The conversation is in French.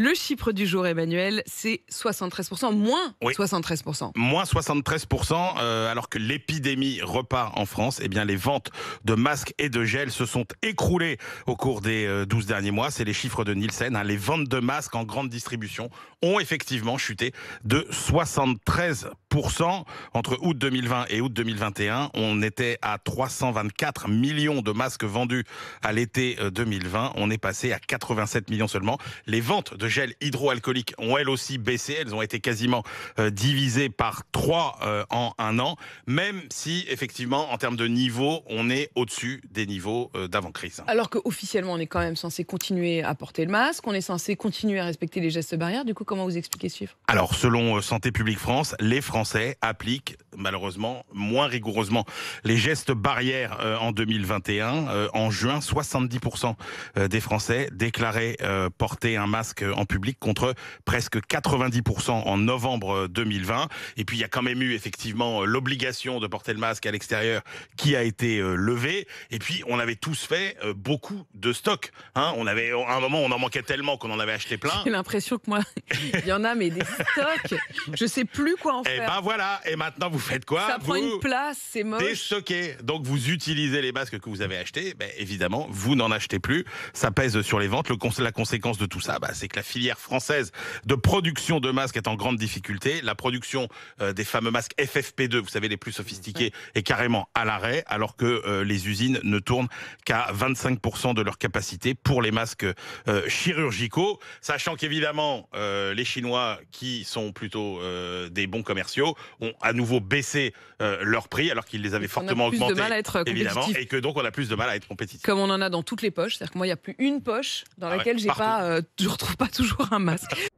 Le chiffre du jour, Emmanuel, c'est 73%, moins 73%. Moins 73%, euh, alors que l'épidémie repart en France, eh bien, les ventes de masques et de gel se sont écroulées au cours des 12 euh, derniers mois. C'est les chiffres de Nielsen. Hein. Les ventes de masques en grande distribution ont effectivement chuté de 73%. Entre août 2020 et août 2021, on était à 324 millions de masques vendus à l'été 2020. Euh, on est passé à 87 millions seulement. Les ventes de gel hydroalcoolique ont elles aussi baissé. Elles ont été quasiment euh, divisées par 3 euh, en un an. Même si, effectivement, en termes de niveau, on est au-dessus des niveaux d'avant-crise. Alors qu'officiellement, on est quand même censé continuer à porter le masque. On est censé continuer à respecter les gestes barrières. Du coup, comment vous expliquez ce chiffre Alors, selon Santé publique France, les Français c'est applique malheureusement moins rigoureusement les gestes barrières euh, en 2021. Euh, en juin, 70% euh, des Français déclaraient porter un masque en public contre presque 90% en novembre 2020. Et puis il y a quand même eu effectivement l'obligation de porter le masque à l'extérieur qui a été levée. Et puis on avait tous fait beaucoup de stocks. Hein. on avait à un moment on en manquait tellement qu'on en avait acheté plein. J'ai l'impression que moi il y en a mais des stocks. Je sais plus quoi en eh faire. Et ben voilà. Et maintenant vous quoi Ça prend une place, c'est moche. Déstockez. Donc vous utilisez les masques que vous avez achetés. Ben, évidemment, vous n'en achetez plus. Ça pèse sur les ventes. Le la conséquence de tout ça, ben, c'est que la filière française de production de masques est en grande difficulté. La production euh, des fameux masques FFP2, vous savez, les plus sophistiqués, est carrément à l'arrêt, alors que euh, les usines ne tournent qu'à 25% de leur capacité pour les masques euh, chirurgicaux. Sachant qu'évidemment, les Chinois, qui sont plutôt des bons commerciaux, ont à nouveau baisser euh, leur prix alors qu'ils les avaient fortement augmentés. évidemment, et que donc on a plus de mal à être compétitif. Comme on en a dans toutes les poches, c'est-à-dire que moi il n'y a plus une poche dans ah laquelle euh, je j'ai pas, retrouve pas toujours un masque.